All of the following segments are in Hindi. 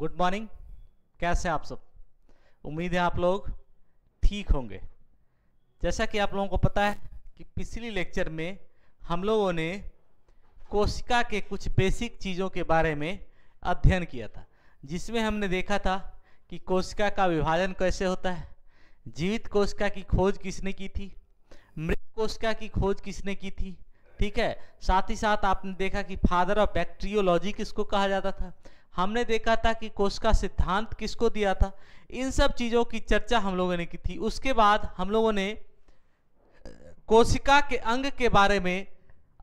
गुड मॉर्निंग कैसे हैं आप सब उम्मीद है आप लोग ठीक होंगे जैसा कि आप लोगों को पता है कि पिछली लेक्चर में हम लोगों ने कोशिका के कुछ बेसिक चीज़ों के बारे में अध्ययन किया था जिसमें हमने देखा था कि कोशिका का विभाजन कैसे होता है जीवित कोशिका की खोज किसने की थी मृत कोशिका की खोज किसने की थी ठीक है साथ ही साथ आपने देखा कि फादर ऑफ बैक्टीरियोलॉजी किसको कहा जाता था हमने देखा था कि कोशिका का सिद्धांत किसको दिया था इन सब चीज़ों की चर्चा हम लोगों ने की थी उसके बाद हम लोगों ने कोशिका के अंग के बारे में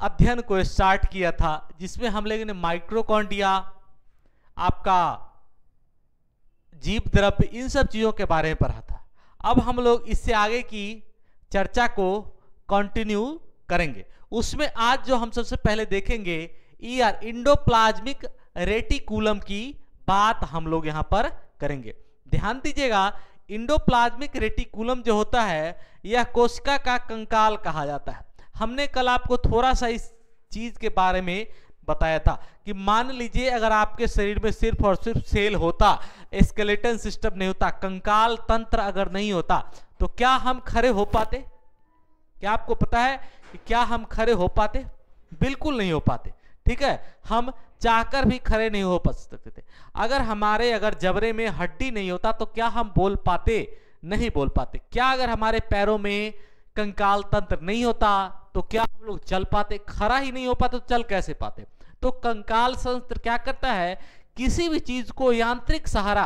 अध्ययन को स्टार्ट किया था जिसमें हम लोगों ने माइक्रोकॉन्डिया आपका जीव द्रव्य इन सब चीज़ों के बारे में पढ़ा था अब हम लोग इससे आगे की चर्चा को कंटिन्यू करेंगे उसमें आज जो हम सबसे पहले देखेंगे ई आर इंडोप्लाज्मिक रेटिकुलम की बात हम लोग यहां पर करेंगे ध्यान दीजिएगा इंडोप्लाज्मिक रेटिकुलम जो होता है यह कोशिका का कंकाल कहा जाता है हमने कल आपको थोड़ा सा इस चीज़ के बारे में बताया था कि मान लीजिए अगर आपके शरीर में सिर्फ और सिर्फ सेल होता स्केलेटन सिस्टम नहीं होता कंकाल तंत्र अगर नहीं होता तो क्या हम खड़े हो पाते क्या आपको पता है कि क्या हम खड़े हो पाते बिल्कुल नहीं हो पाते ठीक है हम चाहकर भी खड़े नहीं हो सकते थे अगर हमारे अगर जबरे में हड्डी नहीं होता तो क्या हम बोल पाते नहीं बोल पाते क्या अगर हमारे पैरों में कंकाल तंत्र नहीं होता तो क्या हम लोग चल पाते खड़ा ही नहीं हो पाते तो चल कैसे पाते तो कंकाल संस्त्र क्या करता है किसी भी चीज को यांत्रिक सहारा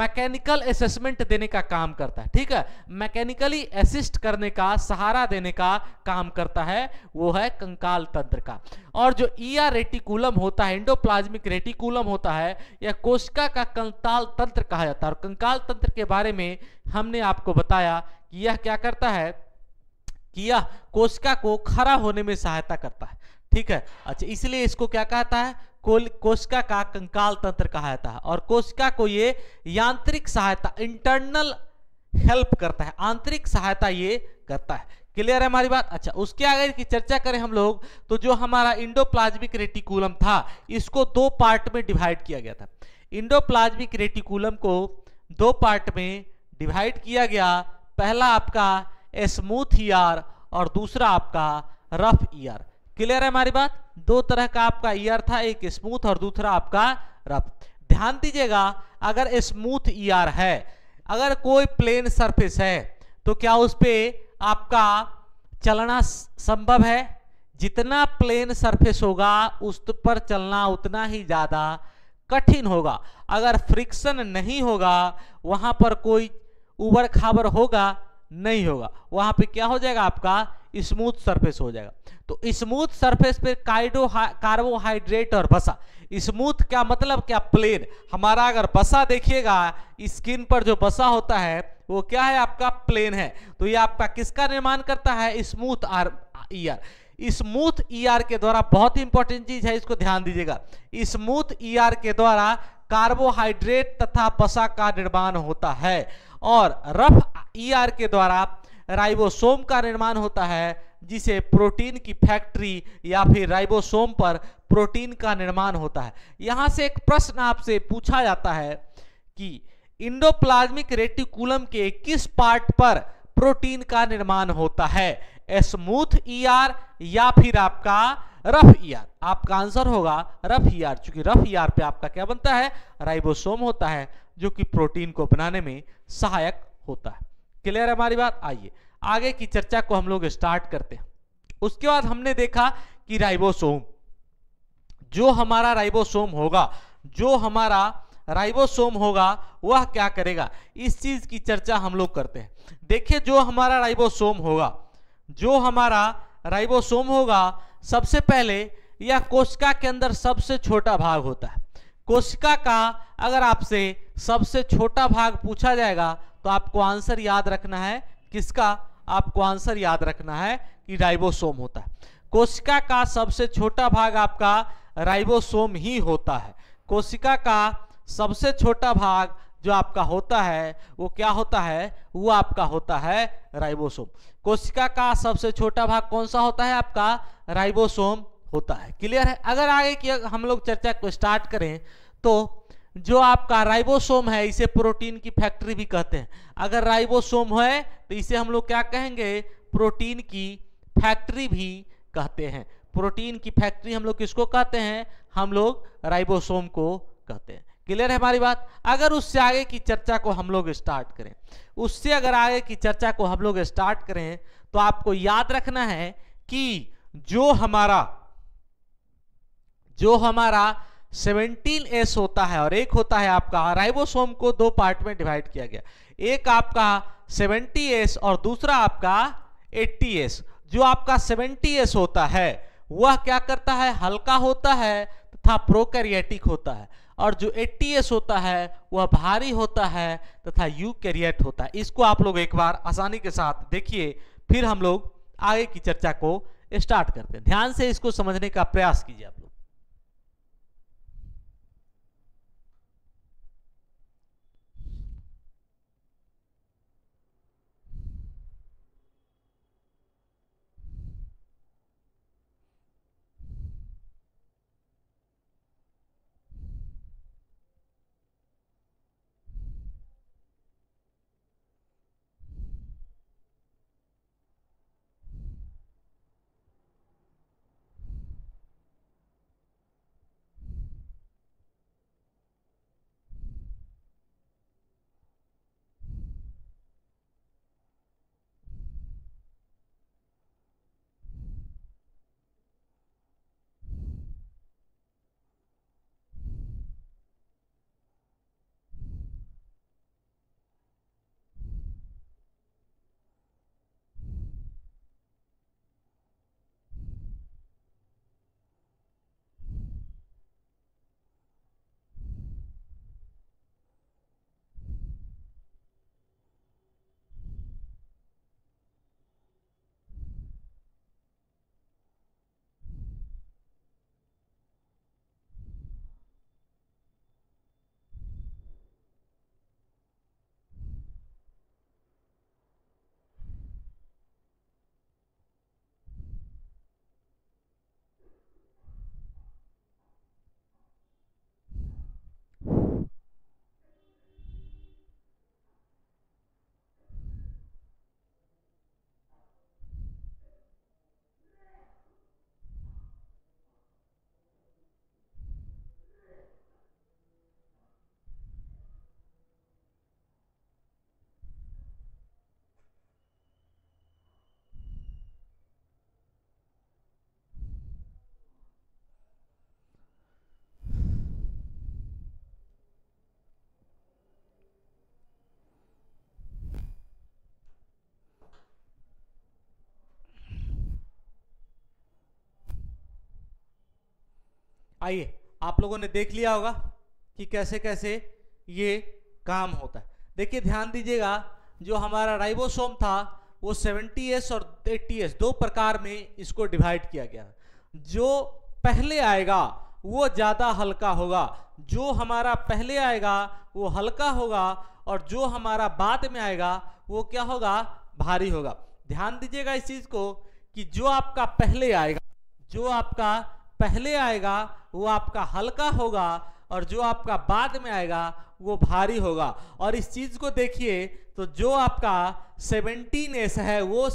मैकेनिकल असेसमेंट देने का काम करता है ठीक है मैकेनिकली असिस्ट करने का सहारा देने का काम करता है वो है कंकाल तंत्र का और जो ER रेटिकुलम होता है इंडोप्लाज्मिक रेटिकुलम होता है यह कोशिका का कंकाल तंत्र कहा जाता है और कंकाल तंत्र के बारे में हमने आपको बताया कि यह क्या करता है कि यह कोशिका को खड़ा होने में सहायता करता है ठीक है अच्छा इसलिए इसको क्या कहता है कोल कोशिका का कंकाल तंत्र कहा जाता है और कोशिका को ये यांत्रिक सहायता इंटरनल हेल्प करता है आंतरिक सहायता ये करता है क्लियर है हमारी बात अच्छा उसके आगे की चर्चा करें हम लोग तो जो हमारा इंडोप्लाज्मिक रेटिकुलम था इसको दो पार्ट में डिवाइड किया गया था इंडोप्लाज्मिक रेटिकुलम को दो पार्ट में डिवाइड किया गया पहला आपका स्मूथ ईयर e और दूसरा आपका रफ ईयर e क्लियर है हमारी बात दो तरह का आपका ईयर था एक स्मूथ और दूसरा आपका रफ ध्यान दीजिएगा अगर स्मूथ ईयर है अगर कोई प्लेन सरफेस है तो क्या उस पर आपका चलना संभव है जितना प्लेन सरफेस होगा उस पर चलना उतना ही ज़्यादा कठिन होगा अगर फ्रिक्शन नहीं होगा वहाँ पर कोई उबर खाबर होगा नहीं होगा वहाँ पे क्या हो जाएगा आपका स्मूथ सरफेस हो जाएगा तो स्मूथ सरफेस पे काइडो कार्बोहाइड्रेट और बसा स्मूथ क्या मतलब क्या प्लेन हमारा अगर बसा देखिएगा स्किन पर जो बसा होता है वो क्या है आपका प्लेन है तो ये आपका किसका निर्माण करता है स्मूथ आर ईयर स्मूथ ईआर के द्वारा बहुत ही इंपॉर्टेंट चीज है इसको ध्यान दीजिएगा स्मूथ ईआर e के द्वारा कार्बोहाइड्रेट तथा बसा का निर्माण होता है और रफ ईआर e के द्वारा राइबोसोम का निर्माण होता है जिसे प्रोटीन की फैक्ट्री या फिर राइबोसोम पर प्रोटीन का निर्माण होता है यहाँ से एक प्रश्न आपसे पूछा जाता है कि इंडोप्लाज्मिक रेटिकुलम के किस पार्ट पर प्रोटीन का निर्माण होता है स्मूथ ईआर या फिर आपका रफ ईआर आपका आंसर होगा रफ ईआर चूंकि रफ ईआर पे आपका क्या बनता है राइबोसोम होता है जो कि प्रोटीन को बनाने में सहायक होता है क्लियर है हमारी बात आइए आगे की चर्चा को हम लोग स्टार्ट करते हैं उसके बाद हमने देखा कि राइबोसोम जो हमारा राइबोसोम होगा जो हमारा राइबोसोम होगा वह क्या करेगा इस चीज की चर्चा हम लोग करते हैं देखिए जो हमारा राइबोसोम होगा जो हमारा राइबोसोम होगा सबसे पहले यह कोशिका के अंदर सबसे छोटा भाग होता है कोशिका का अगर आपसे सबसे छोटा भाग पूछा जाएगा तो आपको आंसर याद रखना है किसका आपको आंसर याद रखना है कि राइबोसोम होता है कोशिका का सबसे छोटा भाग आपका राइबोसोम ही होता है कोशिका का सबसे छोटा भाग जो आपका होता है वो क्या होता है वो आपका होता है राइबोसोम कोशिका का सबसे छोटा भाग कौन सा होता है आपका राइबोसोम होता है क्लियर है अगर आगे की हम लोग चर्चा को स्टार्ट करें तो जो आपका राइबोसोम है इसे प्रोटीन की फैक्ट्री भी कहते हैं अगर राइबोसोम है तो इसे हम लोग क्या कहेंगे प्रोटीन की फैक्ट्री भी कहते हैं प्रोटीन की फैक्ट्री हम लोग किसको कहते हैं हम लोग राइबोसोम को कहते हैं क्लियर है हमारी बात अगर उससे आगे की चर्चा को हम लोग स्टार्ट करें उससे अगर आगे की चर्चा को हम लोग स्टार्ट करें तो आपको याद रखना है कि जो हमारा जो हमारा सेवनटीन एस होता है और एक होता है आपका राइबोसोम को दो पार्ट में डिवाइड किया गया एक आपका सेवनटी एस और दूसरा आपका एट्टी एस जो आपका सेवनटी एस होता है वह क्या करता है हल्का होता है तथा प्रोकैरियोटिक होता है और जो एस होता है वह भारी होता है तथा यूकैरियोट होता है इसको आप लोग एक बार आसानी के साथ देखिए फिर हम लोग आगे की चर्चा को स्टार्ट करते हैं ध्यान से इसको समझने का प्रयास कीजिए आप लोग आइए आप लोगों ने देख लिया होगा कि कैसे कैसे ये काम होता है देखिए ध्यान दीजिएगा जो हमारा राइबोसोम था वो 70s और 80s दो प्रकार में इसको डिवाइड किया गया जो पहले आएगा वो ज़्यादा हल्का होगा जो हमारा पहले आएगा वो हल्का होगा और जो हमारा बाद में आएगा वो क्या होगा भारी होगा ध्यान दीजिएगा इस चीज़ को कि जो आपका पहले आएगा जो आपका पहले आएगा वो आपका हल्का होगा और जो आपका बाद में आएगा वो भारी होगा और इस चीज़ को देखिए तो जो आपका सेवेंटीन एस है वो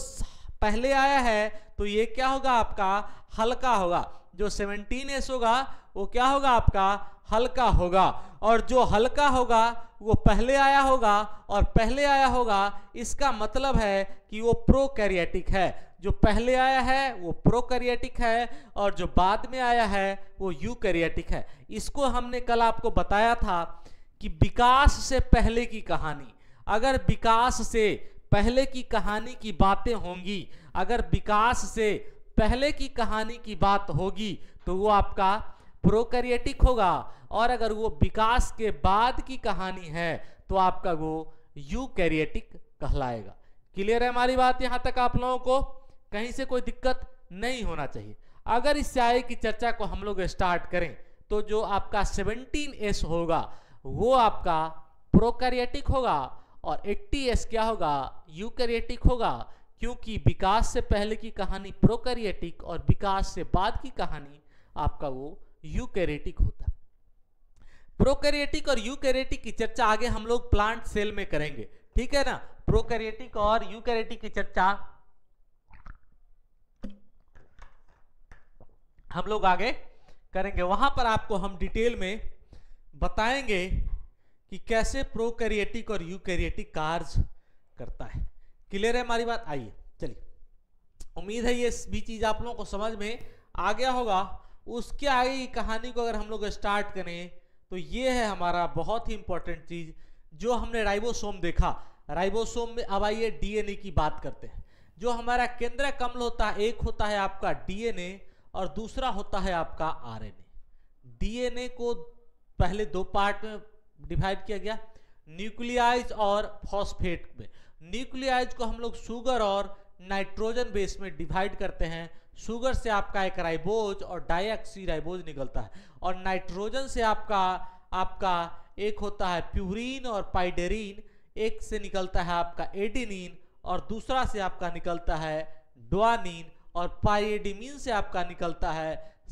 पहले आया है तो ये क्या होगा आपका हल्का होगा जो सेवनटीन एस होगा वो क्या होगा आपका हल्का होगा और जो हल्का होगा वो पहले आया होगा और पहले आया होगा इसका मतलब है कि वो प्रोकैरियोटिक है जो पहले आया है वो प्रोकैरियोटिक है और जो बाद में आया है वो यूकैरियोटिक है इसको हमने कल आपको बताया था कि विकास से पहले की कहानी अगर विकास से पहले की कहानी की बातें होंगी अगर विकास से पहले की कहानी की बात होगी तो वो आपका प्रोकैरियोटिक होगा और अगर वो विकास के बाद की कहानी है तो आपका वो यूकैरियोटिक कहलाएगा क्लियर है हमारी बात यहां तक आप लोगों को कहीं से कोई दिक्कत नहीं होना चाहिए अगर इस चाय की चर्चा को हम लोग स्टार्ट करें तो जो आपका 17s होगा वो आपका प्रोकैरियोटिक होगा और 80s क्या होगा यूकैरियोटिक होगा क्योंकि विकास से पहले की कहानी प्रोकैरियोटिक और विकास से बाद की कहानी आपका वो यूकैरेटिक होता है प्रोकैरियोटिक और यूकैरेटिक की चर्चा आगे हम लोग प्लांट सेल में करेंगे ठीक है ना प्रोकैरियोटिक और यूकैरेटिक की चर्चा हम लोग आगे करेंगे वहां पर आपको हम डिटेल में बताएंगे कि कैसे प्रोकैरियोटिक और यूकैरियोटिक कार्य करता है क्लियर है हमारी बात आइए चलिए उम्मीद है ये भी चीज आप लोगों को समझ में आ गया होगा उसके आगे की कहानी को अगर हम लोग स्टार्ट करें तो ये है हमारा बहुत ही इंपॉर्टेंट चीज़ जो हमने राइबोसोम देखा राइबोसोम में अब आइए डीएनए की बात करते हैं जो हमारा केंद्र कमल होता है एक होता है आपका डीएनए और दूसरा होता है आपका आरएनए डीएनए को पहले दो पार्ट में डिवाइड किया गया न्यूक्लियाइज और फॉस्फेट में न्यूक्लियाइज को हम लोग शुगर और नाइट्रोजन बेस में डिवाइड करते हैं शुगर से आपका एक राइबोज और डाइक्सी राइबोज निकलता है और नाइट्रोजन से आपका आपका एक होता है प्यूरिन और पाइडेरिन एक से निकलता है आपका एडिनिन और दूसरा से आपका निकलता है डोनिन और पाइडिमिन से आपका निकलता है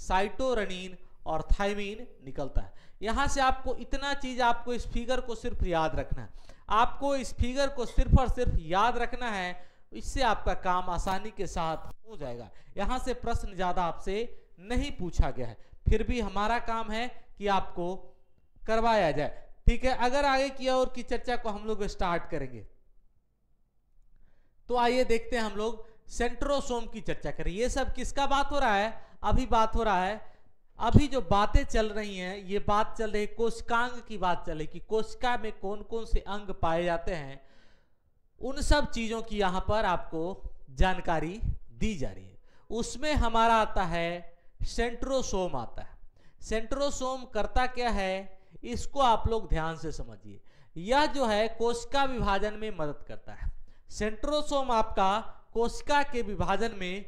साइटोरनिन और थाइमिन निकलता है यहाँ से आपको इतना चीज़ आपको इस फिगर को सिर्फ याद रखना है आपको इस फिगर को सिर्फ और सिर्फ याद रखना है इससे आपका काम आसानी के साथ हो जाएगा यहाँ से प्रश्न ज़्यादा आपसे नहीं पूछा गया है फिर भी हमारा काम है कि आपको करवाया जाए ठीक है अगर आगे की और की चर्चा को हम लोग स्टार्ट करेंगे तो आइए देखते हैं हम लोग सेंट्रोसोम की चर्चा करें ये सब किसका बात हो रहा है अभी बात हो रहा है अभी जो बातें चल रही हैं ये बात चल रही है कोशिकांग की बात चल रही कि कोशिका में कौन कौन से अंग पाए जाते हैं उन सब चीज़ों की यहाँ पर आपको जानकारी दी जा रही है उसमें हमारा आता है सेंट्रोसोम आता है सेंट्रोसोम करता क्या है इसको आप लोग ध्यान से समझिए यह जो है कोशिका विभाजन में मदद करता है सेंट्रोसोम आपका कोशिका के विभाजन में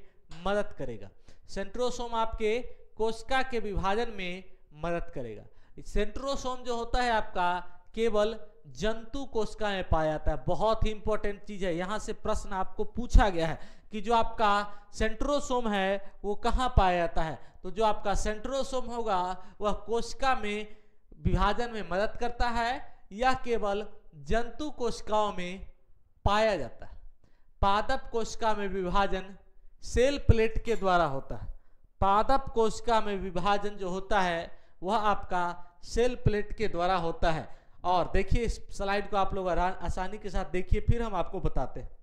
मदद करेगा सेंट्रोसोम आपके कोशिका के विभाजन में मदद करेगा सेंट्रोसोम जो होता है आपका केवल जंतु में पाया जाता है बहुत ही इंपॉर्टेंट चीज है यहां से प्रश्न आपको पूछा गया है कि जो आपका सेंट्रोसोम है वो कहाँ पाया जाता है तो जो आपका सेंट्रोसोम होगा वह कोशिका में विभाजन में मदद करता है या केवल जंतु कोशिकाओं में पाया जाता है पादप कोशिका में विभाजन सेल प्लेट के द्वारा होता है पादप कोशिका में विभाजन जो होता है वह आपका सेल प्लेट के द्वारा होता है और देखिए इस स्लाइड को आप लोग आसानी के साथ देखिए फिर हम आपको बताते हैं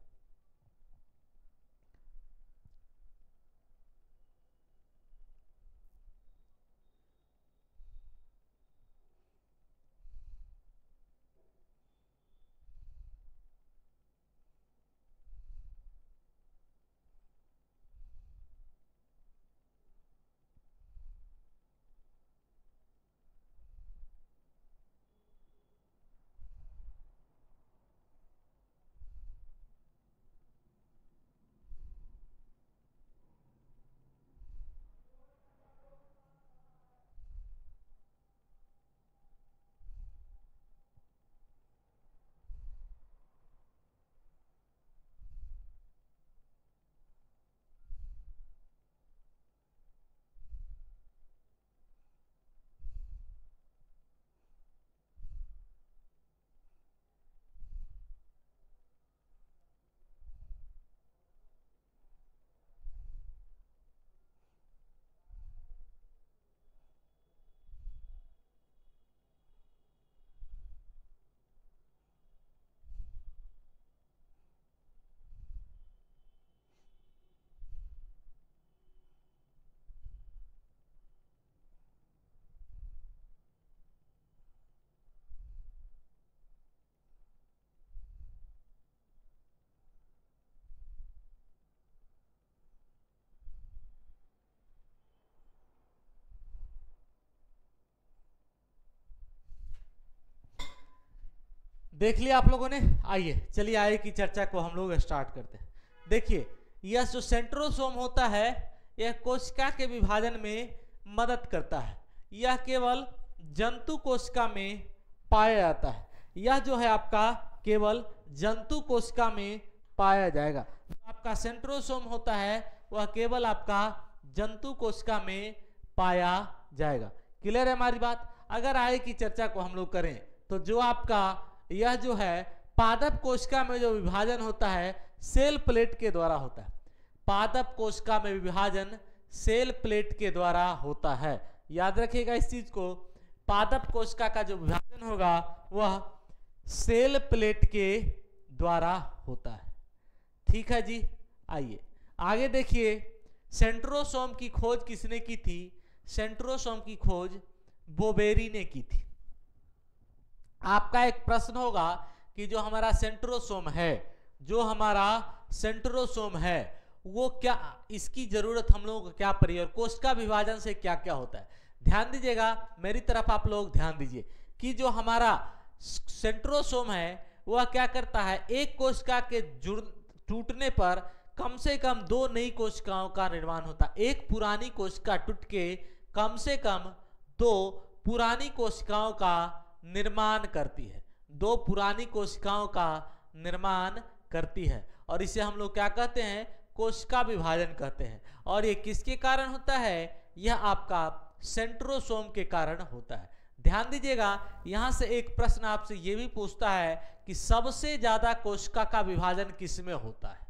देख लिया आप लोगों ने आइए चलिए आय की चर्चा को हम लोग स्टार्ट करते हैं देखिए यह जो सेंट्रोसोम होता है यह कोशिका के विभाजन में मदद करता है यह केवल जंतु कोशिका में पाया जाता है यह जो है आपका केवल जंतु कोशिका में पाया जाएगा जो आपका सेंट्रोसोम होता है वह केवल आपका जंतु कोशिका में पाया जाएगा क्लियर है हमारी बात अगर आय की चर्चा को हम लोग करें तो जो आपका यह जो है पादप कोशिका में जो विभाजन होता है सेल प्लेट के द्वारा होता है पादप कोशिका में विभाजन सेल प्लेट के द्वारा होता है याद रखिएगा इस चीज को पादप कोशिका का जो विभाजन होगा वह सेल प्लेट के द्वारा होता है ठीक है जी आइए आगे देखिए सेंट्रोसोम की खोज किसने की थी सेंट्रोसोम की खोज बोबेरी ने की थी आपका एक प्रश्न होगा कि जो हमारा सेंट्रोसोम है जो हमारा सेंट्रोसोम है वो क्या इसकी जरूरत हम लोगों को क्या पड़ी और कोशिका विभाजन से क्या क्या होता है ध्यान दीजिएगा मेरी तरफ आप लोग ध्यान दीजिए कि जो हमारा सेंट्रोसोम है वह क्या करता है एक कोशिका के जुड़ टूटने पर कम से कम दो नई कोशिकाओं का निर्माण होता है एक पुरानी कोशिका टूट के कम से कम दो पुरानी कोशिकाओं का निर्माण करती है दो पुरानी कोशिकाओं का निर्माण करती है और इसे हम लोग क्या कहते हैं कोशिका विभाजन कहते हैं और ये किसके कारण होता है यह आपका सेंट्रोसोम के कारण होता है ध्यान दीजिएगा यहाँ से एक प्रश्न आपसे ये भी पूछता है कि सबसे ज़्यादा कोशिका का विभाजन किस में होता है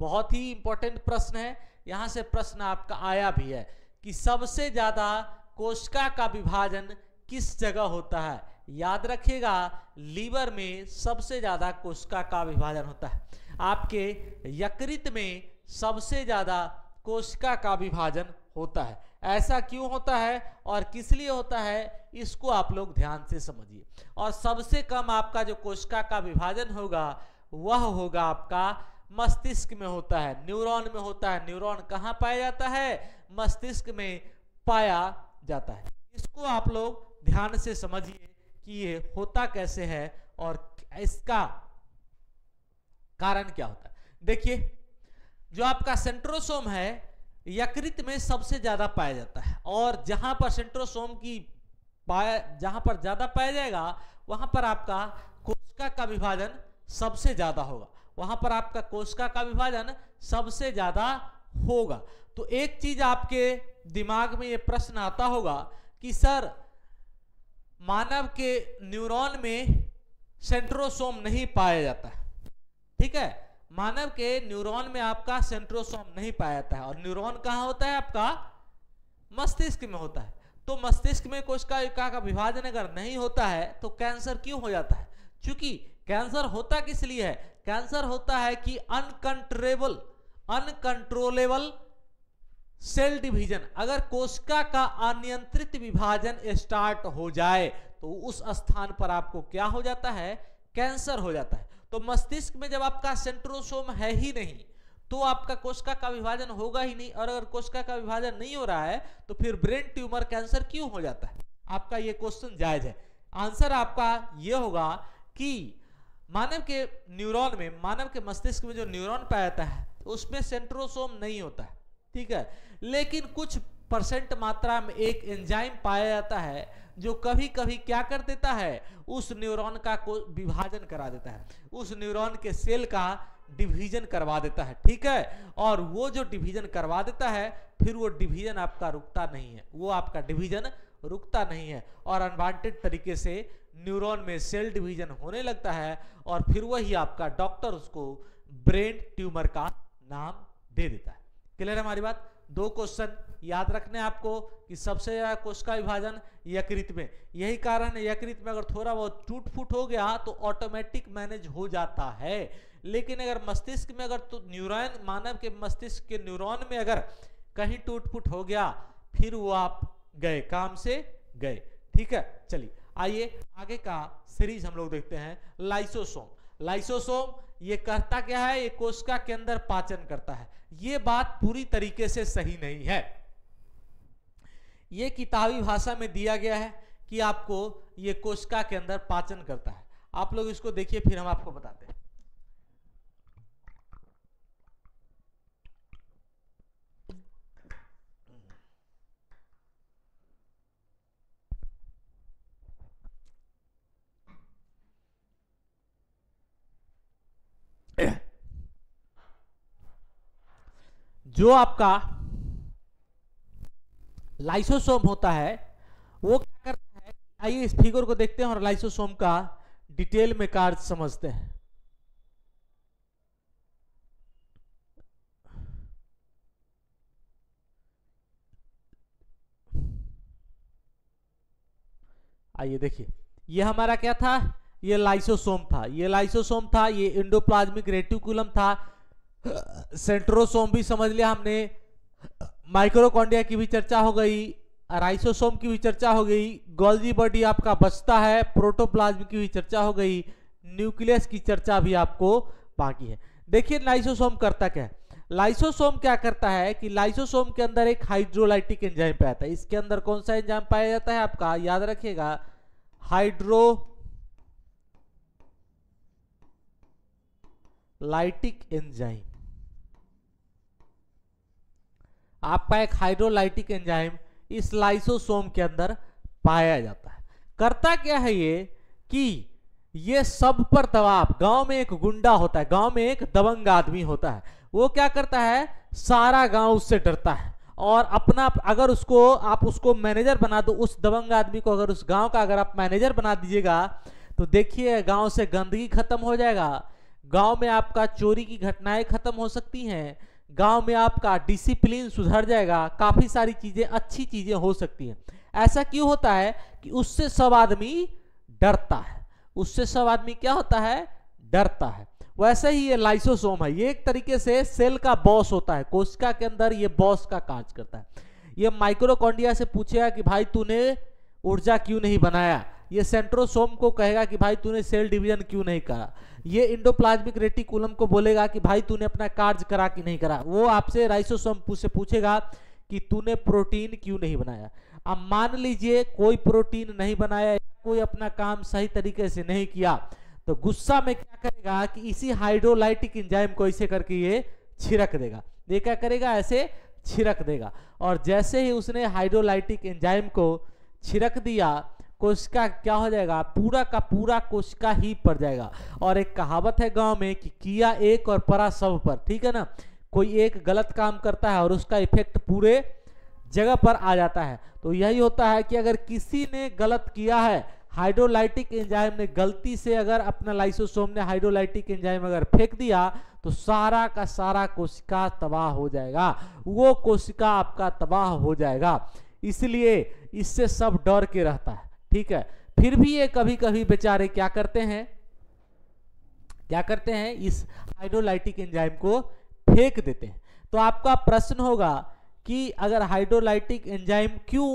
बहुत ही इंपॉर्टेंट प्रश्न है यहाँ से प्रश्न आपका आया भी है कि सबसे ज़्यादा कोशिका का विभाजन किस जगह होता है याद रखिएगा लीवर में सबसे ज़्यादा कोशिका का विभाजन होता है आपके यकृत में सबसे ज़्यादा कोशिका का विभाजन होता है ऐसा क्यों होता है और किस लिए होता है इसको आप लोग ध्यान से समझिए और सबसे कम आपका जो कोशिका का विभाजन होगा वह होगा आपका मस्तिष्क में होता है न्यूरॉन में होता है न्यूरॉन कहाँ पाया जाता है मस्तिष्क में पाया जाता है इसको आप लोग ध्यान से समझिए कि ये होता कैसे है और इसका कारण क्या होता है देखिए जो आपका सेंट्रोसोम है यकृत में सबसे ज्यादा पाया जाता है और जहां पर सेंट्रोसोम की पाया जहां पर ज्यादा पाया जाएगा वहां पर आपका कोशिका का विभाजन सबसे ज्यादा होगा वहां पर आपका कोशिका का विभाजन सबसे ज्यादा होगा तो एक चीज आपके दिमाग में ये प्रश्न आता होगा कि सर मानव के न्यूरॉन में सेंट्रोसोम नहीं पाया जाता है ठीक है मानव के न्यूरॉन में आपका सेंट्रोसोम नहीं पाया जाता है और न्यूरॉन कहाँ होता है आपका मस्तिष्क में होता है तो मस्तिष्क में कोशिका का, का विभाजन अगर नहीं होता है तो कैंसर क्यों हो जाता है क्योंकि कैंसर होता किस लिए है कैंसर होता है कि अनकंट्रेबल अनकंट्रोलेबल सेल डिवीजन अगर कोशिका का अनियंत्रित विभाजन स्टार्ट हो जाए तो उस स्थान पर आपको क्या हो जाता है कैंसर हो जाता है तो मस्तिष्क में जब आपका सेंट्रोसोम है ही नहीं तो आपका कोशिका का विभाजन होगा ही नहीं और अगर कोशिका का विभाजन नहीं हो रहा है तो फिर ब्रेन ट्यूमर कैंसर क्यों हो जाता है आपका यह क्वेश्चन जायज है आंसर आपका यह होगा कि मानव के न्यूरॉन में मानव के मस्तिष्क में जो न्यूरॉन पाया जाता है उसमें सेंट्रोसोम नहीं होता है ठीक है लेकिन कुछ परसेंट मात्रा में एक एंजाइम पाया जाता है जो कभी कभी क्या कर देता है उस न्यूरॉन का को विभाजन करा देता है उस न्यूरॉन के सेल का डिवीजन करवा देता है ठीक है और वो जो डिवीजन करवा देता है फिर वो डिवीजन आपका रुकता नहीं है वो आपका डिवीजन रुकता नहीं है और अनवांटेड तरीके से न्यूरॉन में सेल डिवीजन होने लगता है और फिर वही आपका डॉक्टर उसको ब्रेन ट्यूमर का नाम दे देता है क्लियर है हमारी बात दो क्वेश्चन याद रखने आपको कि सबसे ज़्यादा कोश का विभाजन यकृत में यही कारण है यकृत में अगर थोड़ा बहुत टूट फूट हो गया तो ऑटोमेटिक मैनेज हो जाता है लेकिन अगर मस्तिष्क में अगर तो न्यूरॉन मानव के मस्तिष्क के न्यूरॉन में अगर कहीं टूट फूट हो गया फिर वो आप गए काम से गए ठीक है चलिए आइए आगे का सीरीज हम लोग देखते हैं लाइसोसोम लाइसोसोम ये करता क्या है ये कोशिका के अंदर पाचन करता है ये बात पूरी तरीके से सही नहीं है ये किताबी भाषा में दिया गया है कि आपको ये कोशिका के अंदर पाचन करता है आप लोग इसको देखिए फिर हम आपको बताते हैं जो आपका लाइसोसोम होता है वो क्या करता है आइए इस फिगर को देखते हैं और लाइसोसोम का डिटेल में कार्य समझते हैं आइए देखिए ये हमारा क्या था ये लाइसोसोम था ये लाइसोसोम था ये इंडोप्लाज्मिक रेटिकुलम था सेंट्रोसोम भी समझ लिया हमने माइक्रोकॉन्डिया की भी चर्चा हो गई राइसोसोम की भी चर्चा हो गई गोल्जी बॉडी आपका बचता है प्रोटोप्लाज्म की भी चर्चा हो गई न्यूक्लियस की चर्चा भी आपको बाकी है देखिए लाइसोसोम करता क्या है लाइसोसोम क्या करता है कि लाइसोसोम के अंदर एक हाइड्रोलाइटिक एंजाइम पाया जाता है इसके अंदर कौन सा एंजाइम पाया जाता है आपका याद रखिएगा हाइड्रो लाइटिक एंजाइम आपका एक हाइड्रोलाइटिक एंजाइम इस लाइसोसोम के अंदर पाया जाता है करता क्या है ये कि ये सब पर दबाव गांव में एक गुंडा होता है गांव में एक दबंग आदमी होता है वो क्या करता है सारा गांव उससे डरता है और अपना अगर उसको आप उसको मैनेजर बना दो उस दबंग आदमी को अगर उस गांव का अगर आप मैनेजर बना दीजिएगा तो देखिए गांव से गंदगी खत्म हो जाएगा गांव में आपका चोरी की घटनाएं खत्म हो सकती हैं गांव में आपका डिसिप्लिन सुधर जाएगा काफ़ी सारी चीज़ें अच्छी चीज़ें हो सकती हैं ऐसा क्यों होता है कि उससे सब आदमी डरता है उससे सब आदमी क्या होता है डरता है वैसे ही ये लाइसोसोम है ये एक तरीके से सेल का बॉस होता है कोशिका के अंदर ये बॉस का कार्य करता है ये माइक्रोकॉन्डिया से पूछेगा कि भाई तूने ऊर्जा क्यों नहीं बनाया ये सेंट्रोसोम को कहेगा कि भाई तूने सेल डिवीजन क्यों नहीं करा ये इंडोप्लाज्मिक रेटिकुलम को बोलेगा कि भाई तूने अपना कार्य करा कि नहीं करा वो आपसे राइसोसोम से पूछेगा कि तूने प्रोटीन क्यों नहीं बनाया अब मान लीजिए कोई प्रोटीन नहीं बनाया कोई अपना काम सही तरीके से नहीं किया तो गुस्सा में क्या करेगा कि इसी हाइड्रोलाइटिक इंजाइम को ऐसे करके ये छिड़क देगा ये क्या करेगा ऐसे छिड़क देगा और जैसे ही उसने हाइड्रोलाइटिक एंजाइम को छिड़क दिया कोशिका क्या हो जाएगा पूरा का पूरा कोशिका ही पड़ जाएगा और एक कहावत है गांव में कि किया एक और परा सब पर ठीक है ना कोई एक गलत काम करता है और उसका इफेक्ट पूरे जगह पर आ जाता है तो यही होता है कि अगर किसी ने गलत किया है हाइड्रोलाइटिक एंजाइम ने गलती से अगर अपना लाइसोसोम ने हाइड्रोलाइटिक एंजाइम अगर फेंक दिया तो सारा का सारा कोशिका तबाह हो जाएगा वो कोशिका आपका तबाह हो जाएगा इसलिए इससे सब डर के रहता है ठीक है फिर भी ये कभी कभी बेचारे क्या करते हैं क्या करते हैं इस हाइड्रोलाइटिक एंजाइम को फेंक देते हैं तो आपका प्रश्न होगा कि अगर हाइड्रोलाइटिक एंजाइम क्यों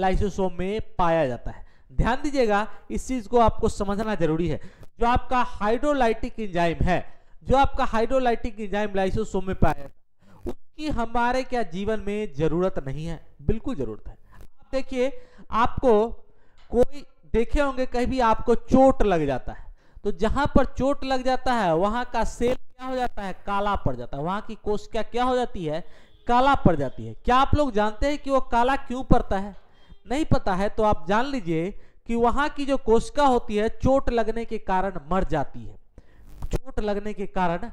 लाइसोसोम में पाया जाता है ध्यान दीजिएगा इस चीज को आपको समझना जरूरी है जो आपका हाइड्रोलाइटिक एंजाइम है जो आपका हाइड्रोलाइटिक एंजाइम लाइसोसोम में पाया जाता है उसकी हमारे क्या जीवन में जरूरत नहीं है बिल्कुल जरूरत है देखिए आपको कोई देखे होंगे कहीं भी आपको चोट लग जाता है तो जहां पर चोट लग जाता है वहां का सेल क्या हो जाता है काला पड़ जाता है वहां की कोशिका क्या हो जाती है काला पड़ जाती है क्या आप लोग जानते हैं कि वो काला क्यों पड़ता है नहीं पता है तो आप जान लीजिए कि वहां की जो कोशिका होती है चोट लगने के कारण मर जाती है चोट लगने के कारण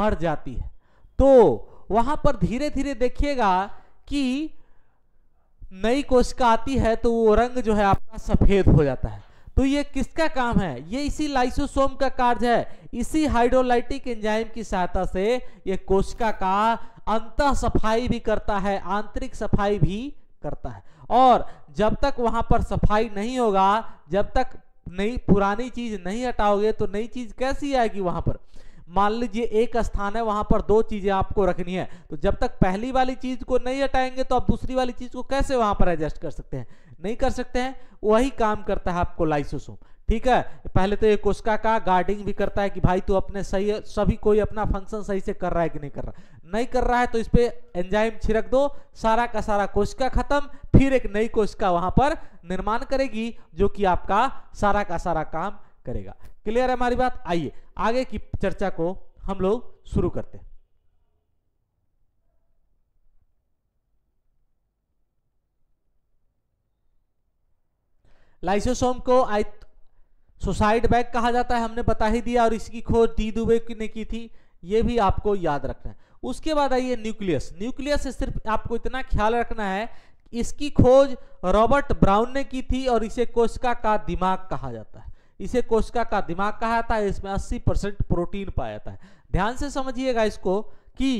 मर जाती है तो वहां पर धीरे धीरे देखिएगा कि नई कोशिका आती है तो वो रंग जो है आपका सफेद हो जाता है तो ये किसका काम है ये इसी लाइसोसोम का कार्य है इसी हाइड्रोलाइटिक एंजाइम की सहायता से ये कोशिका का अंत सफाई भी करता है आंतरिक सफाई भी करता है और जब तक वहां पर सफाई नहीं होगा जब तक नई पुरानी चीज नहीं हटाओगे तो नई चीज कैसी आएगी वहां पर मान लीजिए एक स्थान है वहां पर दो चीजें आपको रखनी है तो जब तक पहली वाली चीज को नहीं हटाएंगे तो आप दूसरी वाली चीज को कैसे वहां पर एडजस्ट कर सकते हैं नहीं कर सकते हैं वही काम करता है आपको लाइसोसोम ठीक है पहले तो ये कोशिका का गार्डिंग भी करता है कि भाई तू अपने सही सभी कोई अपना फंक्शन सही से कर रहा है कि नहीं कर रहा नहीं कर रहा है तो इस पर एंजाइम छिड़क दो सारा का सारा कोशिका खत्म फिर एक नई कोशिका वहां पर निर्माण करेगी जो कि आपका सारा का सारा काम करेगा क्लियर है हमारी बात आइए आगे की चर्चा को हम लोग शुरू करते हैं लाइसोसोम को आई सुसाइड बैग कहा जाता है हमने बता ही दिया और इसकी खोज डी दुबे ने की थी ये भी आपको याद रखना है उसके बाद आइए न्यूक्लियस न्यूक्लियस सिर्फ आपको इतना ख्याल रखना है इसकी खोज रॉबर्ट ब्राउन ने की थी और इसे कोशिका का दिमाग कहा जाता है इसे कोशिका का दिमाग कहा जाता है इसमें 80 परसेंट प्रोटीन पाया जाता है ध्यान से समझिएगा इसको कि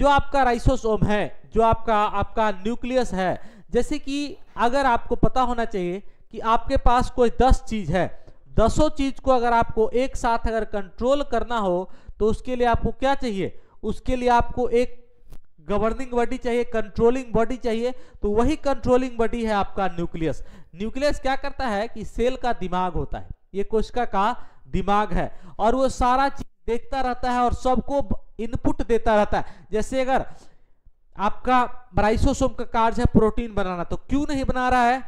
जो आपका राइसोसोम है जो आपका आपका न्यूक्लियस है जैसे कि अगर आपको पता होना चाहिए कि आपके पास कोई दस चीज है दसों चीज को अगर आपको एक साथ अगर कंट्रोल करना हो तो उसके लिए आपको क्या चाहिए उसके लिए आपको एक गवर्निंग बॉडी चाहिए कंट्रोलिंग बॉडी चाहिए तो वही कंट्रोलिंग बॉडी है आपका न्यूक्लियस न्यूक्लियस क्या करता है कि सेल का दिमाग होता है ये कोशिका का दिमाग है और वो सारा चीज देखता रहता है और सबको इनपुट देता रहता है जैसे अगर आपका ब्राइसोसोम का कार्य है प्रोटीन बनाना तो क्यों नहीं बना रहा है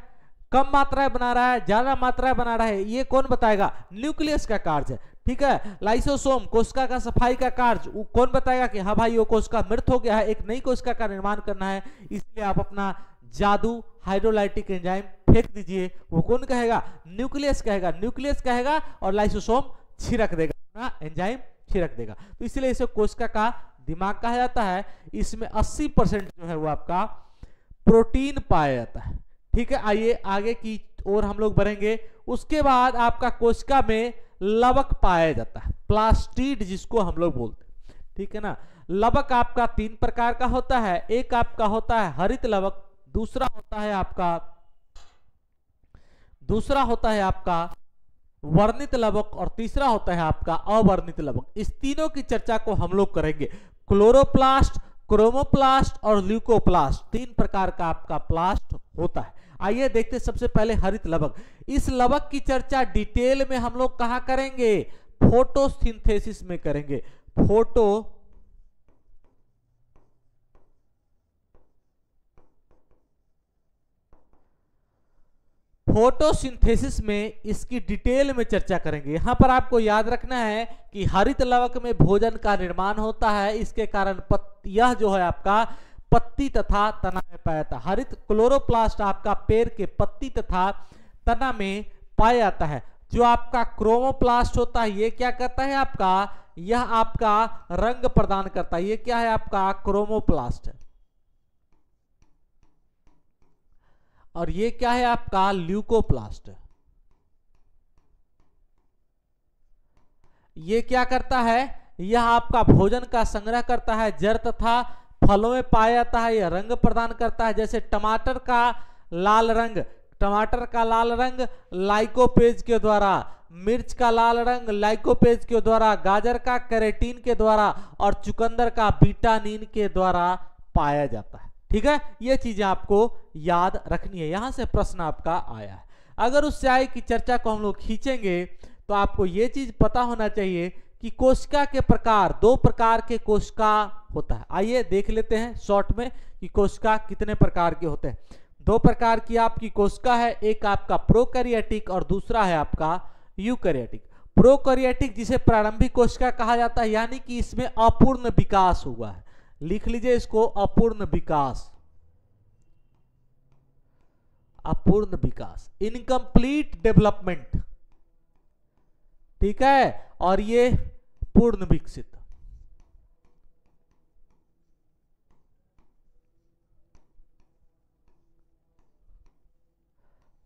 कम मात्रा बना रहा है ज्यादा मात्रा बना रहा है ये कौन बताएगा न्यूक्लियस का कार्य है ठीक है लाइसोसोम कोशिका का सफाई का कार्य कौन बताएगा कि हाँ भाई वो कोशिका मृत हो गया है एक नई कोशिका का निर्माण करना है इसलिए आप अपना जादू हाइड्रोलाइटिक एंजाइम फेंक दीजिए वो कौन कहेगा न्यूक्लियस कहेगा न्यूक्लियस कहेगा और लाइसोसोम छिड़क देगा एंजाइम छिड़क देगा तो इसलिए इसे कोशिका का दिमाग कहा जाता है इसमें 80 परसेंट जो है वो आपका प्रोटीन पाया जाता है ठीक है आइए आगे की ओर हम लोग बढ़ेंगे उसके बाद आपका कोशिका में लवक पाया जाता है प्लास्टिड जिसको हम लोग बोलते हैं ठीक है ना लवक आपका तीन प्रकार का होता है एक आपका होता है हरित लवक दूसरा होता है आपका दूसरा होता है आपका वर्णित लवक और तीसरा होता है आपका अवर्णित लवक इस तीनों की चर्चा को हम लोग करेंगे क्लोरोप्लास्ट क्रोमोप्लास्ट और ल्यूकोप्लास्ट तीन प्रकार का आपका प्लास्ट होता है आइए देखते सबसे पहले हरित लवक इस लवक की चर्चा डिटेल में हम लोग कहा करेंगे फोटोसिंथेसिस में करेंगे फोटो फोटोसिंथेसिस में इसकी डिटेल में चर्चा करेंगे यहां पर आपको याद रखना है कि हरित लवक में भोजन का निर्माण होता है इसके कारण यह जो है आपका पत्ती तथा तना में पाया जाता है हरित क्लोरोप्लास्ट आपका पेड़ के पत्ती तथा तना में पाया जाता है जो आपका क्रोमोप्लास्ट होता है ये क्या करता है आपका यह आपका रंग प्रदान करता है ये क्या है आपका क्रोमोप्लास्ट और ये क्या है आपका ल्यूकोप्लास्ट ये क्या करता है यह आपका भोजन का संग्रह करता है जड़ तथा फलों में पाया जाता है यह रंग प्रदान करता है जैसे टमाटर का लाल रंग टमाटर का लाल रंग लाइकोपेज के द्वारा मिर्च का लाल रंग लाइकोपेज के द्वारा गाजर का कैरेटीन के द्वारा और चुकंदर का बीटानीन के द्वारा पाया जाता है ठीक है ये चीजें आपको याद रखनी है यहां से प्रश्न आपका आया है अगर उस स्याही की चर्चा को हम लोग खींचेंगे तो आपको ये चीज पता होना चाहिए कि कोशिका के प्रकार दो प्रकार के कोशिका होता है आइए देख लेते हैं शॉर्ट में कि कोशिका कितने प्रकार के होते हैं दो प्रकार की आपकी कोशिका है एक आपका प्रोकैरियोटिक और दूसरा है आपका यूकैरियोटिक प्रोकैरियोटिक जिसे प्रारंभिक कोशिका कहा जाता है यानी कि इसमें अपूर्ण विकास हुआ है लिख लीजिए इसको अपूर्ण विकास अपूर्ण विकास इनकम्प्लीट डेवलपमेंट ठीक है और ये पूर्ण विकसित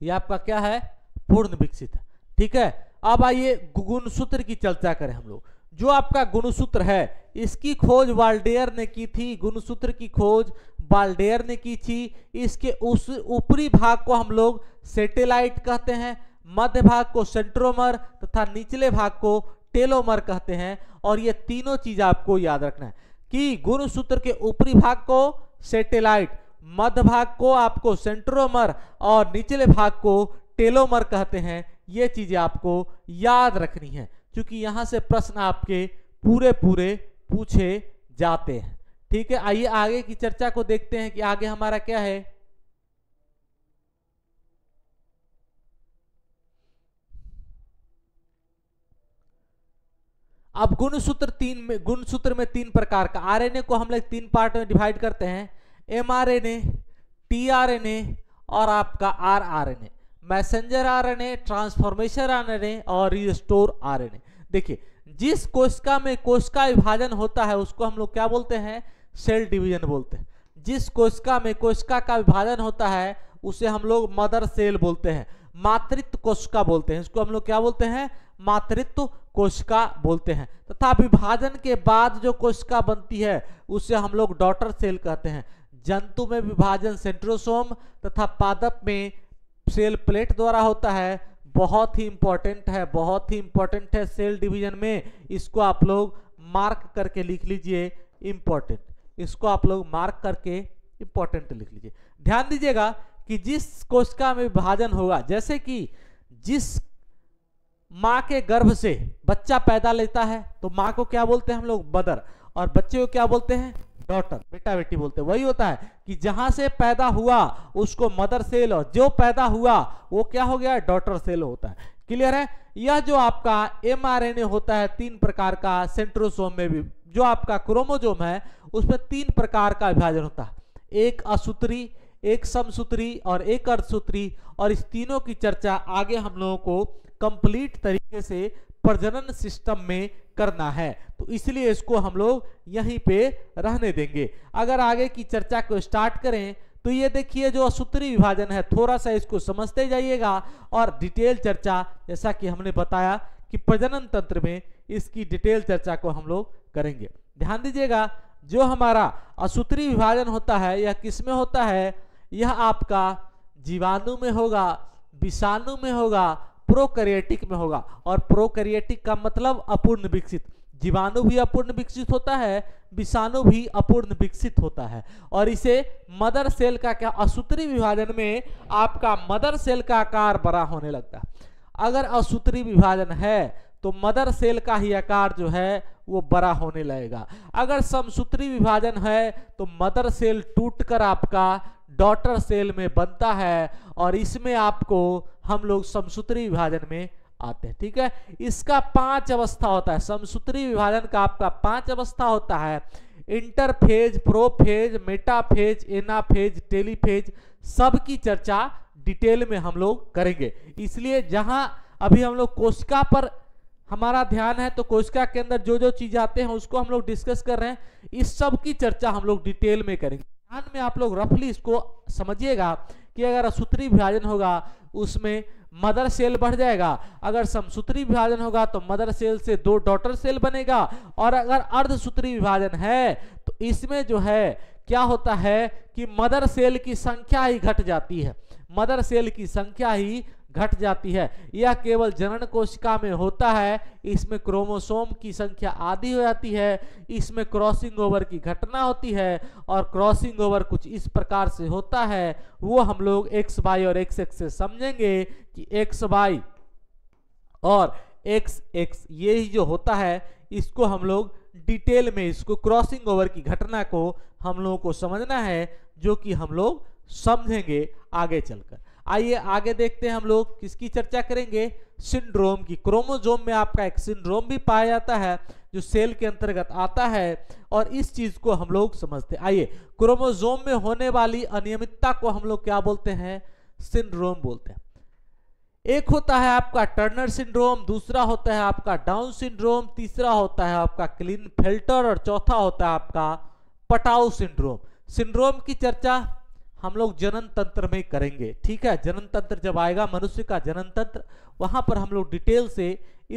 ये आपका क्या है पूर्ण विकसित ठीक है अब आइए सूत्र की चर्चा करें हम लोग जो आपका गुणसूत्र है इसकी खोज वाल्डेयर ने की थी गुणसूत्र की खोज बाल्डेयर ने की थी इसके उस ऊपरी भाग को हम लोग सेटेलाइट कहते हैं मध्य भाग को सेंट्रोमर तथा निचले भाग को टेलोमर कहते हैं और ये तीनों चीज आपको याद रखना है कि गुणसूत्र के ऊपरी भाग को सेटेलाइट मध्य भाग को आपको सेंट्रोमर और निचले भाग को टेलोमर कहते हैं ये चीजें आपको याद रखनी है क्योंकि यहाँ से प्रश्न आपके पूरे पूरे पूछे जाते हैं ठीक है आइए आगे की चर्चा को देखते हैं कि आगे हमारा क्या है अब गुण सूत्र तीन में गुण सूत्र में तीन प्रकार का आरएनए को हम लोग तीन पार्ट में डिवाइड करते हैं एमआरएनए टीआरएनए और आपका rRNA messenger RNA transformation RNA और रिस्टोर आरएनए देखिए जिस कोशिका में कोशिका विभाजन होता है उसको हम लोग क्या बोलते हैं सेल डिवीजन बोलते हैं जिस कोशिका में कोशिका का विभाजन होता है उसे हम लोग मदर सेल बोलते हैं मातृत्व कोशिका बोलते हैं इसको हम लोग क्या बोलते हैं मातृत्व कोशिका बोलते हैं तथा विभाजन के बाद जो कोशिका बनती है उसे हम लोग डॉटर सेल कहते हैं जंतु में विभाजन सेंट्रोसोम तथा पादप में सेल प्लेट द्वारा होता है बहुत ही इंपॉर्टेंट है बहुत ही इंपॉर्टेंट है सेल डिवीजन में इसको आप लोग मार्क करके लिख लीजिए इंपॉर्टेंट इसको आप लोग मार्क करके इंपॉर्टेंट लिख लीजिए ध्यान दीजिएगा कि जिस कोशिका में विभाजन होगा जैसे कि जिस माँ के गर्भ से बच्चा पैदा लेता है तो माँ को क्या बोलते हैं हम लोग बदर और बच्चे को क्या बोलते हैं डॉटर बेटा बेटी बोलते वही होता है कि जहां से पैदा हुआ उसको मदर सेल और जो पैदा हुआ वो क्या हो गया डॉटर सेल होता है क्लियर है यह जो आपका एम होता है तीन प्रकार का सेंट्रोसोम में भी जो आपका क्रोमोजोम है उसमें तीन प्रकार का विभाजन होता है एक असूत्री एक समसूत्री और एक अर्धसूत्री और इस तीनों की चर्चा आगे हम लोगों को कंप्लीट तरीके से प्रजनन सिस्टम में करना है तो इसलिए इसको हम लोग यहीं पे रहने देंगे अगर आगे की चर्चा को स्टार्ट करें तो ये देखिए जो असूत्री विभाजन है थोड़ा सा इसको समझते जाइएगा और डिटेल चर्चा जैसा कि हमने बताया कि प्रजनन तंत्र में इसकी डिटेल चर्चा को हम लोग करेंगे ध्यान दीजिएगा जो हमारा असूत्री विभाजन होता है यह किस में होता है यह आपका जीवाणु में होगा विषाणु में होगा प्रोकैरियोटिक में होगा और प्रोकैरियोटिक का मतलब अपूर्ण विकसित जीवाणु भी अपूर्ण विकसित होता है विषाणु भी अपूर्ण विकसित होता है और इसे मदर सेल का क्या असूत्री विभाजन में आपका मदर सेल का आकार बड़ा होने लगता है अगर असूत्री विभाजन है तो मदर सेल का ही आकार जो है वो बड़ा होने लगेगा अगर समसूत्री विभाजन है तो मदर सेल टूटकर आपका डॉटर सेल में बनता है और इसमें आपको हम लोग समसूत्री विभाजन में आते हैं ठीक है इसका पांच अवस्था होता है समसूत्री विभाजन का आपका पांच अवस्था होता है interphase prophase metaphase anaphase telophase सब की चर्चा डिटेल में हम लोग करेंगे इसलिए जहां अभी हम लोग कोशिका पर हमारा ध्यान है तो कोशिका के अंदर जो जो चीज आते हैं उसको हम लोग डिस्कस कर रहे हैं इस सब की चर्चा हम लोग डिटेल में करेंगे ध्यान में आप लोग रफली इसको समझिएगा कि अगर असूत्री विभाजन होगा उसमें मदर सेल बढ़ जाएगा अगर समसूत्री विभाजन होगा तो मदर सेल से दो डॉटर सेल बनेगा और अगर अर्धसूत्री विभाजन है तो इसमें जो है क्या होता है कि मदर सेल की संख्या ही घट जाती है मदर सेल की संख्या ही घट जाती है यह केवल जनन कोशिका में होता है इसमें क्रोमोसोम की संख्या आधी हो जाती है इसमें क्रॉसिंग ओवर की घटना होती है और क्रॉसिंग ओवर कुछ इस प्रकार से होता है वो हम लोग एक्स बाई और एक्स एक्स से समझेंगे कि एक्स बाई और एक्स एक्स ये जो होता है इसको हम लोग डिटेल में इसको क्रॉसिंग ओवर की घटना को हम लोगों को समझना है जो कि हम लोग समझेंगे आगे चलकर आइए आगे देखते हैं हम लोग किसकी चर्चा करेंगे सिंड्रोम की क्रोमोजोम में आपका एक सिंड्रोम भी पाया जाता है जो सेल के अंतर्गत आता है और इस चीज को हम लोग समझते आइए क्रोमोजोम में होने वाली अनियमितता को हम लोग क्या बोलते हैं सिंड्रोम बोलते हैं एक होता है आपका टर्नर सिंड्रोम दूसरा होता है आपका डाउन सिंड्रोम तीसरा होता है आपका क्लीन फिल्टर और चौथा होता है आपका पटाऊ सिंड्रोम सिंड्रोम की चर्चा हम लोग जनन तंत्र में करेंगे ठीक है जनन तंत्र जब आएगा मनुष्य का जनन तंत्र वहां पर हम लोग डिटेल से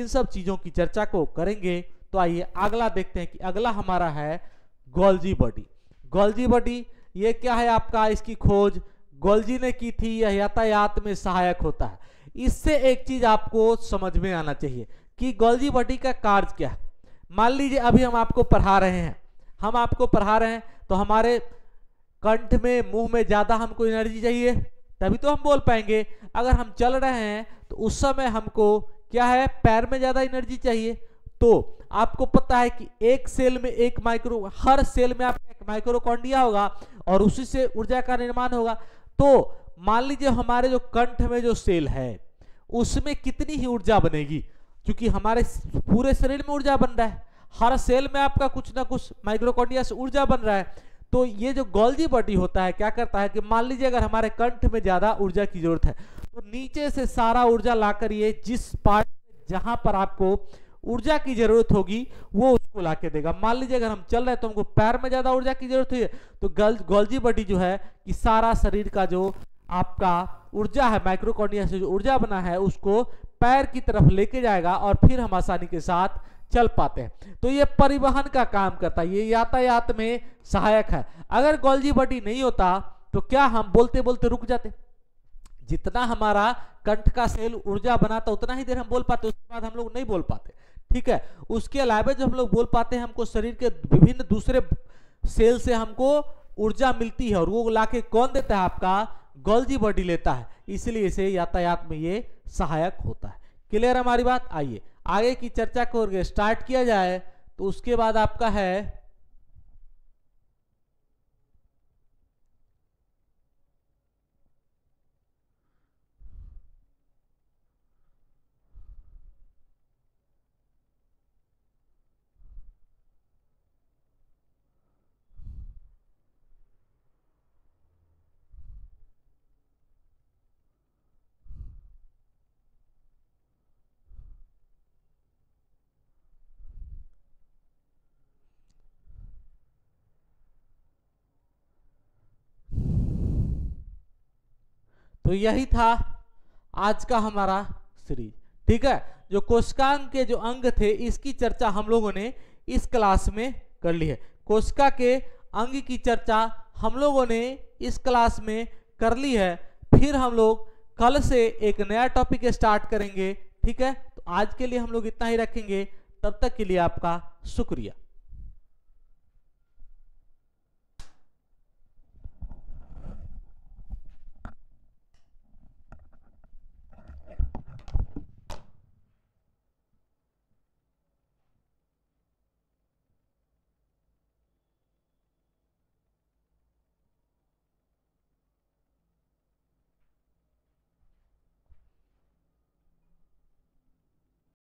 इन सब चीजों की चर्चा को करेंगे तो आइए अगला देखते हैं कि अगला हमारा है गोल्जी बॉडी गोल्जी बॉडी ये क्या है आपका इसकी खोज गोल्जी ने की थी यह यातायात में सहायक होता है इससे एक चीज आपको समझ में आना चाहिए कि गोल्जी बॉडी का कार्य क्या है मान लीजिए अभी हम आपको पढ़ा रहे हैं हम आपको पढ़ा रहे हैं तो हमारे कंठ में मुंह में ज़्यादा हमको एनर्जी चाहिए तभी तो हम बोल पाएंगे अगर हम चल रहे हैं तो उस समय हमको क्या है पैर में ज़्यादा एनर्जी चाहिए तो आपको पता है कि एक सेल में एक माइक्रो हर सेल में आपका एक माइक्रोकॉन्डिया होगा और उसी से ऊर्जा का निर्माण होगा तो मान लीजिए हमारे जो कंठ में जो सेल है उसमें कितनी ही ऊर्जा बनेगी क्योंकि हमारे पूरे शरीर में ऊर्जा बन रहा है हर सेल में आपका कुछ ना कुछ माइक्रोकॉन्डिया से ऊर्जा बन रहा है तो ये जो गोल्जी बॉडी होता है क्या करता है कि मान लीजिए अगर हमारे कंठ में ज़्यादा ऊर्जा की जरूरत है तो नीचे से सारा ऊर्जा लाकर ये जिस पार्ट जहां पर आपको ऊर्जा की जरूरत होगी वो उसको ला के देगा मान लीजिए अगर हम चल रहे हैं तो हमको पैर में ज़्यादा ऊर्जा की जरूरत हुई तो गल गोल्जी बॉडी जो है कि सारा शरीर का जो आपका ऊर्जा है माइक्रोकॉन्डिया से जो ऊर्जा बना है उसको पैर की तरफ लेके जाएगा और फिर हम आसानी के साथ चल पाते हैं तो ये परिवहन का काम करता है ये यातायात में सहायक है अगर गोलजी बटी नहीं होता तो क्या हम बोलते बोलते रुक जाते जितना हमारा कंठ का सेल ऊर्जा बनाता उतना ही देर हम बोल पाते उसके बाद हम लोग नहीं बोल पाते ठीक है उसके अलावा जब हम लोग बोल पाते हैं हमको शरीर के विभिन्न दूसरे सेल से हमको ऊर्जा मिलती है और वो लाके कौन देता है आपका गोल्जी बॉडी लेता है इसलिए इसे यातायात में ये सहायक होता है क्लियर हमारी बात आइए आगे की चर्चा को स्टार्ट किया जाए तो उसके बाद आपका है तो यही था आज का हमारा सीरीज ठीक है जो कोशिकांग के जो अंग थे इसकी चर्चा हम लोगों ने इस क्लास में कर ली है कोशिका के अंग की चर्चा हम लोगों ने इस क्लास में कर ली है फिर हम लोग कल से एक नया टॉपिक स्टार्ट करेंगे ठीक है तो आज के लिए हम लोग इतना ही रखेंगे तब तक के लिए आपका शुक्रिया